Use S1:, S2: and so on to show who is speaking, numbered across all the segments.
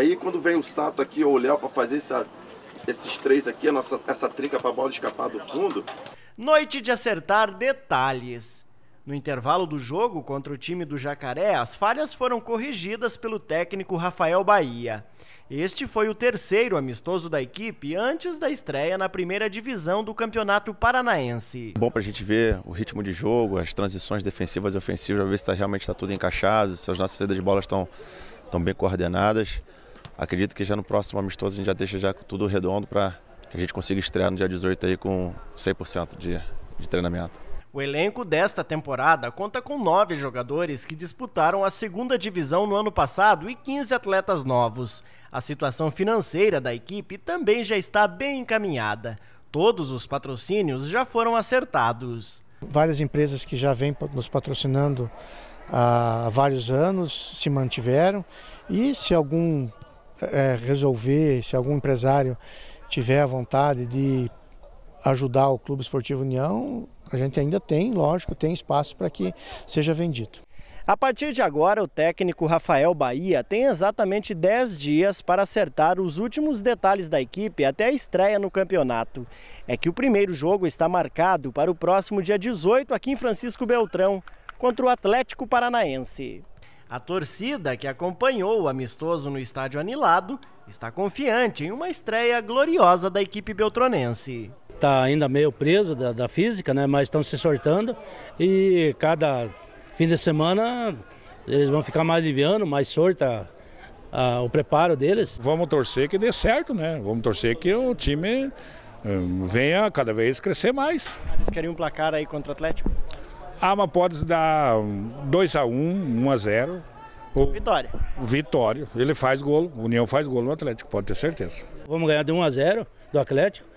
S1: aí quando vem o Sato aqui ou o Léo para fazer essa, esses três aqui, a nossa, essa trinca para a bola escapar do fundo.
S2: Noite de acertar detalhes. No intervalo do jogo contra o time do Jacaré, as falhas foram corrigidas pelo técnico Rafael Bahia. Este foi o terceiro amistoso da equipe antes da estreia na primeira divisão do Campeonato Paranaense.
S1: Bom para a gente ver o ritmo de jogo, as transições defensivas e ofensivas, ver se tá, realmente está tudo encaixado, se as nossas saídas de bola estão, estão bem coordenadas acredito que já no próximo amistoso a gente já deixa já tudo redondo para que a gente consiga estrear no dia 18 aí com 100% de, de treinamento.
S2: O elenco desta temporada conta com nove jogadores que disputaram a segunda divisão no ano passado e 15 atletas novos. A situação financeira da equipe também já está bem encaminhada. Todos os patrocínios já foram acertados.
S3: Várias empresas que já vêm nos patrocinando há vários anos se mantiveram e se algum é, resolver, se algum empresário tiver a vontade de ajudar o Clube Esportivo União, a gente ainda tem, lógico, tem espaço para que seja vendido.
S2: A partir de agora, o técnico Rafael Bahia tem exatamente 10 dias para acertar os últimos detalhes da equipe até a estreia no campeonato. É que o primeiro jogo está marcado para o próximo dia 18 aqui em Francisco Beltrão, contra o Atlético Paranaense. A torcida que acompanhou o amistoso no estádio Anilado está confiante em uma estreia gloriosa da equipe beltronense.
S4: Está ainda meio preso da, da física, né? mas estão se sortando e cada fim de semana eles vão ficar mais liviano, mais sorta o preparo deles. Vamos torcer que dê certo, né? Vamos torcer que o time eh, venha
S5: cada vez crescer mais. Eles queriam um placar aí contra o Atlético? Ah, mas pode dar 2x1, 1x0. Vitória. Vitória. Ele faz golo, União faz golo no Atlético, pode ter certeza.
S4: Vamos ganhar de 1x0 do Atlético.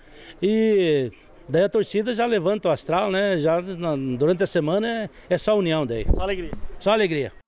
S4: E daí a torcida já levanta o astral, né? Já durante a semana é, é só união daí. Só alegria. Só alegria.